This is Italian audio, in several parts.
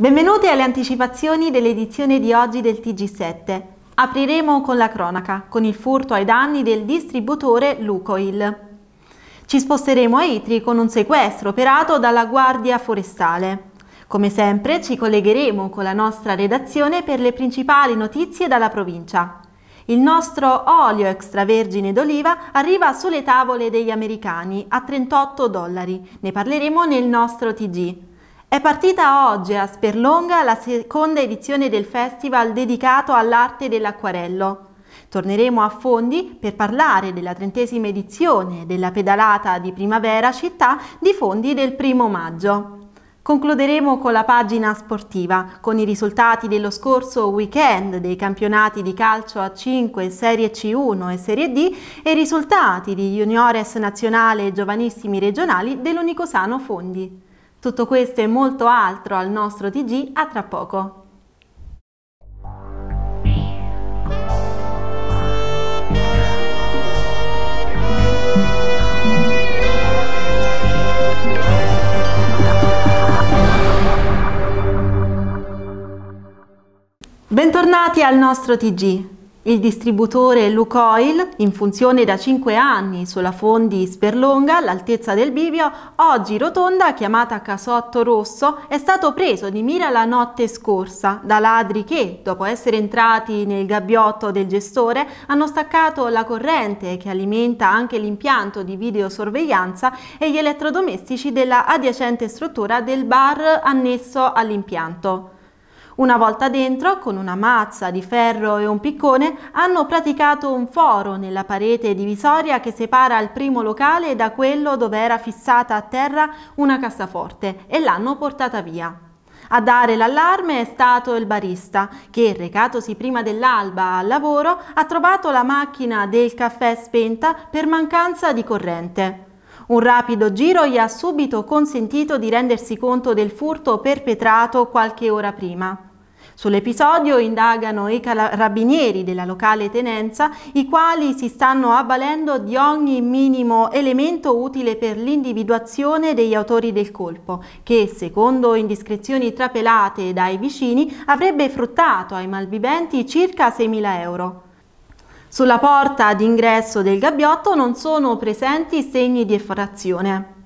Benvenuti alle anticipazioni dell'edizione di oggi del TG7. Apriremo con la cronaca, con il furto ai danni del distributore Lucoil. Ci sposteremo a Itri con un sequestro operato dalla Guardia Forestale. Come sempre ci collegheremo con la nostra redazione per le principali notizie dalla provincia. Il nostro olio extravergine d'oliva arriva sulle tavole degli americani a 38 dollari. Ne parleremo nel nostro TG. È partita oggi a Sperlonga la seconda edizione del festival dedicato all'arte dell'acquarello. Torneremo a Fondi per parlare della trentesima edizione della pedalata di primavera città di Fondi del primo maggio. Concluderemo con la pagina sportiva, con i risultati dello scorso weekend dei campionati di calcio A5, Serie C1 e Serie D e i risultati di Juniores Nazionale e Giovanissimi Regionali dell'Unicosano Fondi. Tutto questo e molto altro al nostro TG, a tra poco. Bentornati al nostro TG. Il distributore Lucoil, in funzione da 5 anni sulla Fondi Sperlonga, all'altezza del bivio, oggi rotonda chiamata Casotto Rosso, è stato preso di mira la notte scorsa da ladri che, dopo essere entrati nel gabbiotto del gestore, hanno staccato la corrente che alimenta anche l'impianto di videosorveglianza e gli elettrodomestici della adiacente struttura del bar annesso all'impianto. Una volta dentro, con una mazza di ferro e un piccone, hanno praticato un foro nella parete divisoria che separa il primo locale da quello dove era fissata a terra una cassaforte e l'hanno portata via. A dare l'allarme è stato il barista, che, recatosi prima dell'alba al lavoro, ha trovato la macchina del caffè spenta per mancanza di corrente. Un rapido giro gli ha subito consentito di rendersi conto del furto perpetrato qualche ora prima. Sull'episodio indagano i carabinieri della locale tenenza, i quali si stanno avvalendo di ogni minimo elemento utile per l'individuazione degli autori del colpo, che secondo indiscrezioni trapelate dai vicini avrebbe fruttato ai malviventi circa 6.000 euro. Sulla porta d'ingresso del gabbiotto non sono presenti segni di effrazione.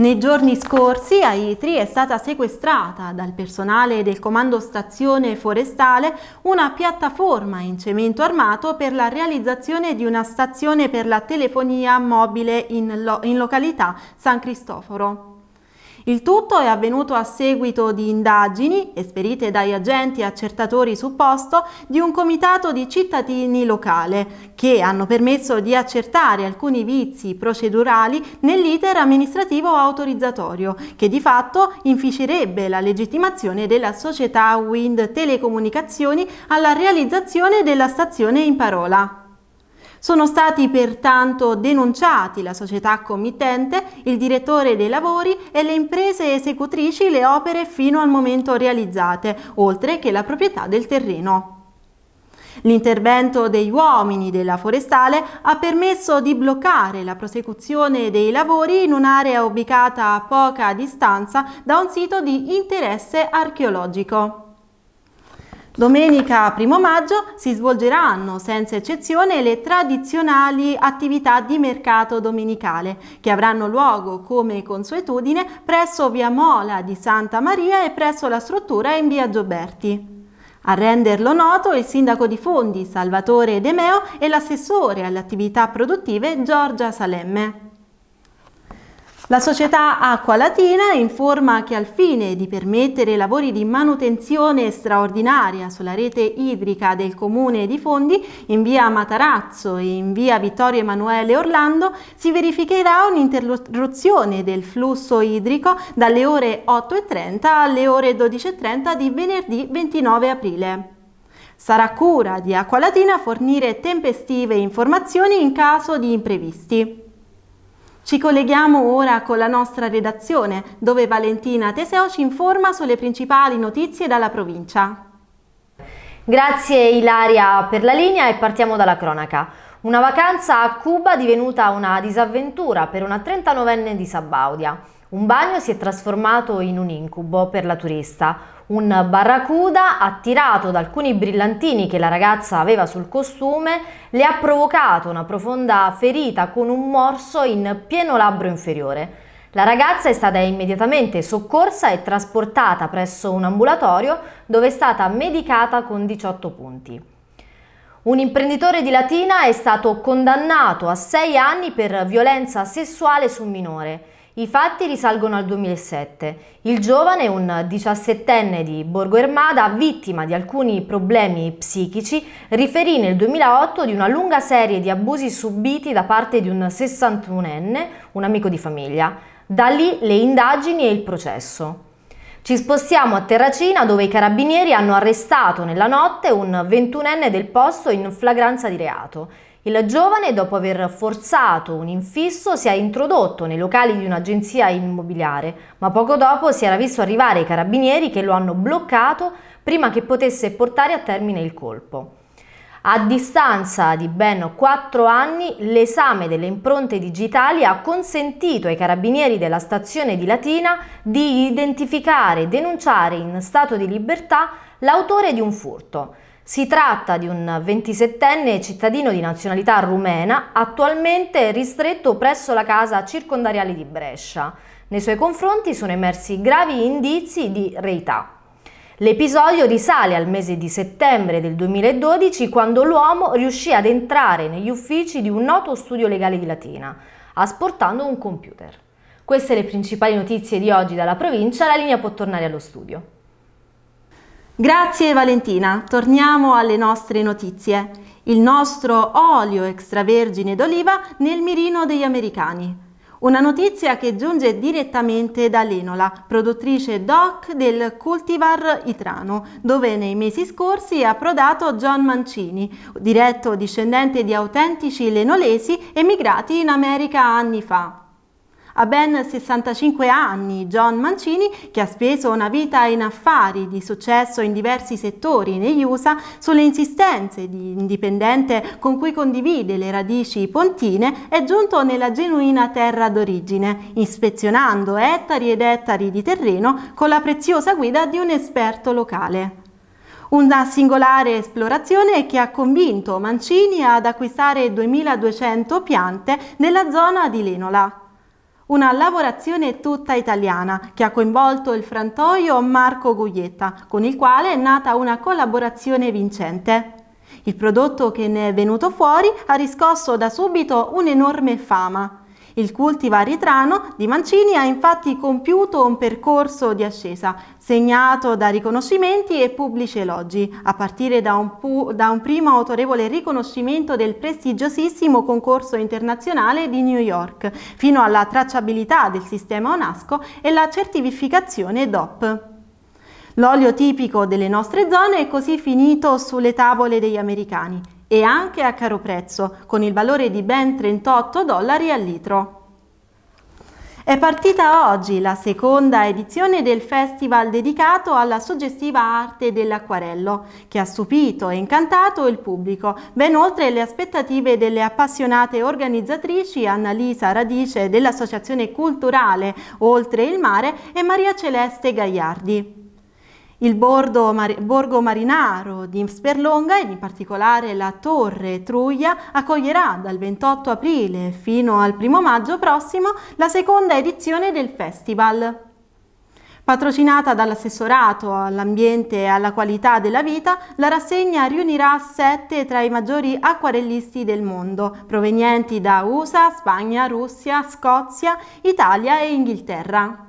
Nei giorni scorsi a Itri è stata sequestrata dal personale del Comando Stazione Forestale una piattaforma in cemento armato per la realizzazione di una stazione per la telefonia mobile in, lo in località San Cristoforo. Il tutto è avvenuto a seguito di indagini, esperite dai agenti accertatori su posto, di un comitato di cittadini locale, che hanno permesso di accertare alcuni vizi procedurali nell'iter amministrativo autorizzatorio, che di fatto inficerebbe la legittimazione della società Wind Telecomunicazioni alla realizzazione della stazione in parola. Sono stati pertanto denunciati la società committente, il direttore dei lavori e le imprese esecutrici le opere fino al momento realizzate, oltre che la proprietà del terreno. L'intervento degli uomini della forestale ha permesso di bloccare la prosecuzione dei lavori in un'area ubicata a poca distanza da un sito di interesse archeologico. Domenica 1 maggio si svolgeranno senza eccezione le tradizionali attività di mercato domenicale che avranno luogo come consuetudine presso via Mola di Santa Maria e presso la struttura in via Gioberti. A renderlo noto il sindaco di Fondi Salvatore De Meo e l'assessore alle attività produttive Giorgia Salemme. La società Acqua Latina informa che al fine di permettere lavori di manutenzione straordinaria sulla rete idrica del comune di Fondi, in via Matarazzo e in via Vittorio Emanuele Orlando, si verificherà un'interruzione del flusso idrico dalle ore 8.30 alle ore 12.30 di venerdì 29 aprile. Sarà cura di Acqua Latina fornire tempestive informazioni in caso di imprevisti. Ci colleghiamo ora con la nostra redazione, dove Valentina Teseo ci informa sulle principali notizie dalla provincia. Grazie Ilaria per la linea e partiamo dalla cronaca. Una vacanza a Cuba divenuta una disavventura per una 39enne di Sabaudia. Un bagno si è trasformato in un incubo per la turista un barracuda attirato da alcuni brillantini che la ragazza aveva sul costume le ha provocato una profonda ferita con un morso in pieno labbro inferiore. La ragazza è stata immediatamente soccorsa e trasportata presso un ambulatorio dove è stata medicata con 18 punti. Un imprenditore di Latina è stato condannato a 6 anni per violenza sessuale su minore i fatti risalgono al 2007. Il giovane, un 17enne di Borgo Ermada, vittima di alcuni problemi psichici, riferì nel 2008 di una lunga serie di abusi subiti da parte di un 61enne, un amico di famiglia. Da lì le indagini e il processo. Ci spostiamo a Terracina dove i carabinieri hanno arrestato nella notte un 21enne del posto in flagranza di reato. Il giovane, dopo aver forzato un infisso, si è introdotto nei locali di un'agenzia immobiliare, ma poco dopo si era visto arrivare i carabinieri che lo hanno bloccato prima che potesse portare a termine il colpo. A distanza di ben 4 anni, l'esame delle impronte digitali ha consentito ai carabinieri della stazione di Latina di identificare e denunciare in stato di libertà l'autore di un furto. Si tratta di un 27enne cittadino di nazionalità rumena, attualmente ristretto presso la casa circondariale di Brescia. Nei suoi confronti sono emersi gravi indizi di reità. L'episodio risale al mese di settembre del 2012 quando l'uomo riuscì ad entrare negli uffici di un noto studio legale di Latina, asportando un computer. Queste le principali notizie di oggi dalla provincia, la linea può tornare allo studio. Grazie Valentina, torniamo alle nostre notizie. Il nostro olio extravergine d'oliva nel mirino degli americani. Una notizia che giunge direttamente dall'Enola, produttrice DOC del Cultivar Itrano, dove nei mesi scorsi è approdato John Mancini, diretto discendente di autentici lenolesi emigrati in America anni fa. Ha ben 65 anni John Mancini, che ha speso una vita in affari di successo in diversi settori negli USA, sulle insistenze di indipendente con cui condivide le radici pontine, è giunto nella genuina terra d'origine, ispezionando ettari ed ettari di terreno con la preziosa guida di un esperto locale. Una singolare esplorazione che ha convinto Mancini ad acquistare 2200 piante nella zona di Lenola. Una lavorazione tutta italiana che ha coinvolto il frantoio Marco Guglietta, con il quale è nata una collaborazione vincente. Il prodotto che ne è venuto fuori ha riscosso da subito un'enorme fama il cultivar itrano di Mancini ha infatti compiuto un percorso di ascesa, segnato da riconoscimenti e pubblici elogi, a partire da un, da un primo autorevole riconoscimento del prestigiosissimo concorso internazionale di New York, fino alla tracciabilità del sistema ONASCO e la certificazione DOP. L'olio tipico delle nostre zone è così finito sulle tavole degli americani e anche a caro prezzo, con il valore di ben 38 dollari al litro. È partita oggi la seconda edizione del festival dedicato alla suggestiva arte dell'acquarello, che ha stupito e incantato il pubblico, ben oltre le aspettative delle appassionate organizzatrici Annalisa Radice dell'Associazione Culturale Oltre il Mare e Maria Celeste Gagliardi il Mar borgo marinaro di Sperlonga ed in particolare la Torre Truia accoglierà dal 28 aprile fino al 1 maggio prossimo la seconda edizione del festival. Patrocinata dall'assessorato all'ambiente e alla qualità della vita, la rassegna riunirà sette tra i maggiori acquarellisti del mondo, provenienti da USA, Spagna, Russia, Scozia, Italia e Inghilterra.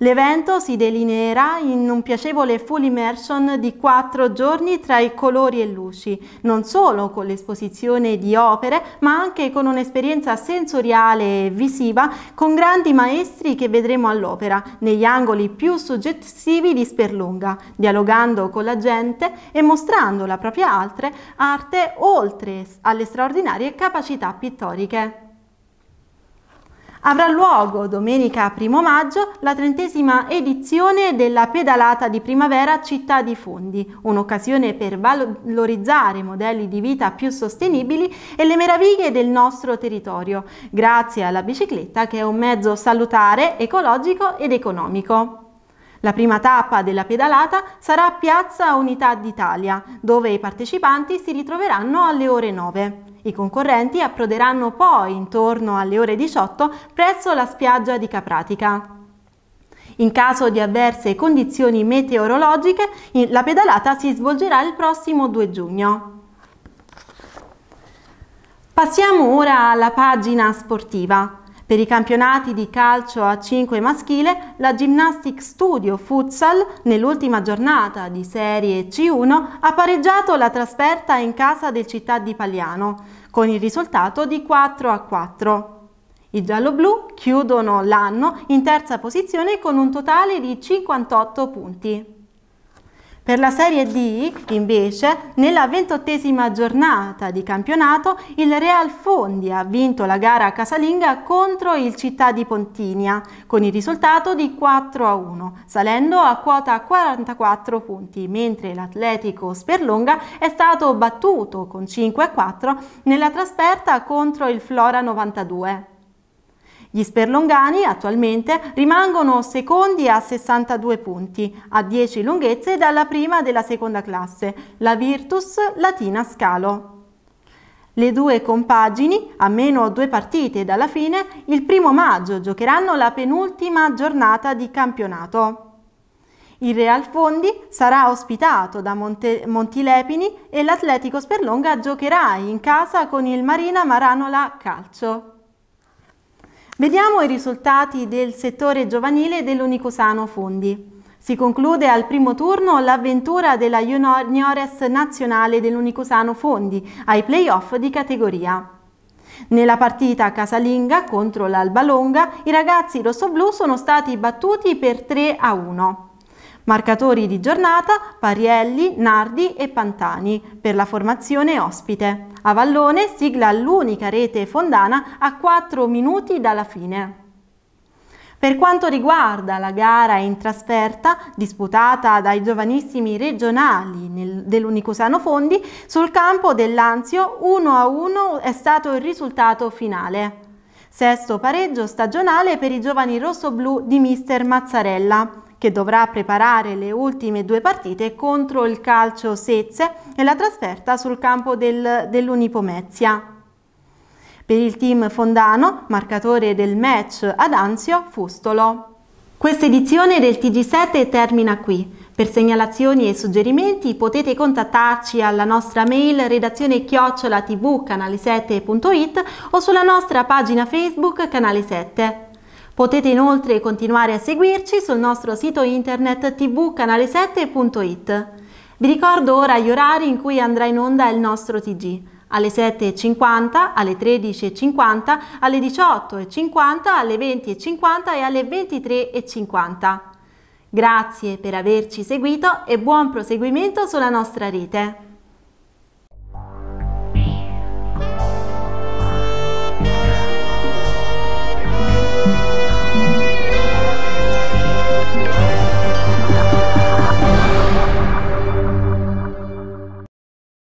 L'evento si delineerà in un piacevole full immersion di quattro giorni tra i colori e luci, non solo con l'esposizione di opere, ma anche con un'esperienza sensoriale e visiva con grandi maestri che vedremo all'opera, negli angoli più suggestivi di Sperlunga, dialogando con la gente e mostrando la propria altre arte oltre alle straordinarie capacità pittoriche avrà luogo domenica 1 maggio la trentesima edizione della Pedalata di Primavera Città di Fondi, un'occasione per valorizzare modelli di vita più sostenibili e le meraviglie del nostro territorio, grazie alla bicicletta che è un mezzo salutare, ecologico ed economico. La prima tappa della pedalata sarà a Piazza Unità d'Italia, dove i partecipanti si ritroveranno alle ore 9. I concorrenti approderanno poi intorno alle ore 18 presso la spiaggia di Capratica. In caso di avverse condizioni meteorologiche, la pedalata si svolgerà il prossimo 2 giugno. Passiamo ora alla pagina sportiva. Per i campionati di calcio a 5 maschile, la Gymnastic Studio Futsal, nell'ultima giornata di Serie C1, ha pareggiato la trasferta in casa del Città di Pagliano, con il risultato di 4 a 4. I gialloblu chiudono l'anno in terza posizione con un totale di 58 punti. Per la Serie D, invece, nella ventottesima giornata di campionato, il Real Fondi ha vinto la gara casalinga contro il Città di Pontinia, con il risultato di 4 a 1, salendo a quota 44 punti, mentre l'Atletico Sperlonga è stato battuto con 5 a 4 nella trasferta contro il Flora 92. Gli sperlongani attualmente rimangono secondi a 62 punti, a 10 lunghezze dalla prima della seconda classe, la Virtus Latina Scalo. Le due compagini, a meno due partite dalla fine, il primo maggio giocheranno la penultima giornata di campionato. Il Real Fondi sarà ospitato da Monte Montilepini e l'Atletico Sperlonga giocherà in casa con il Marina Maranola Calcio. Vediamo i risultati del settore giovanile dell'Unicosano Fondi. Si conclude al primo turno l'avventura della Juniores nazionale dell'Unicosano Fondi ai playoff di categoria. Nella partita casalinga contro l'Albalonga i ragazzi rossoblù sono stati battuti per 3 a 1 marcatori di giornata Parielli, Nardi e Pantani per la formazione ospite. A Vallone sigla l'unica rete fondana a 4 minuti dalla fine. Per quanto riguarda la gara in trasferta disputata dai giovanissimi regionali dell'Unicusano Fondi, sul campo dell'Anzio 1-1 è stato il risultato finale. Sesto pareggio stagionale per i giovani rossoblù di mister Mazzarella che dovrà preparare le ultime due partite contro il Calcio Sezze e la trasferta sul campo del, dell'Unipomezia. Per il team fondano, marcatore del match ad Anzio, Fustolo. Questa edizione del TG7 termina qui. Per segnalazioni e suggerimenti potete contattarci alla nostra mail redazione chiocciola tv canale7.it o sulla nostra pagina Facebook Canale 7. Potete inoltre continuare a seguirci sul nostro sito internet tvcanale7.it. Vi ricordo ora gli orari in cui andrà in onda il nostro TG alle 7.50, alle 13.50, alle 18.50, alle 20.50 e alle 23.50. Grazie per averci seguito e buon proseguimento sulla nostra rete.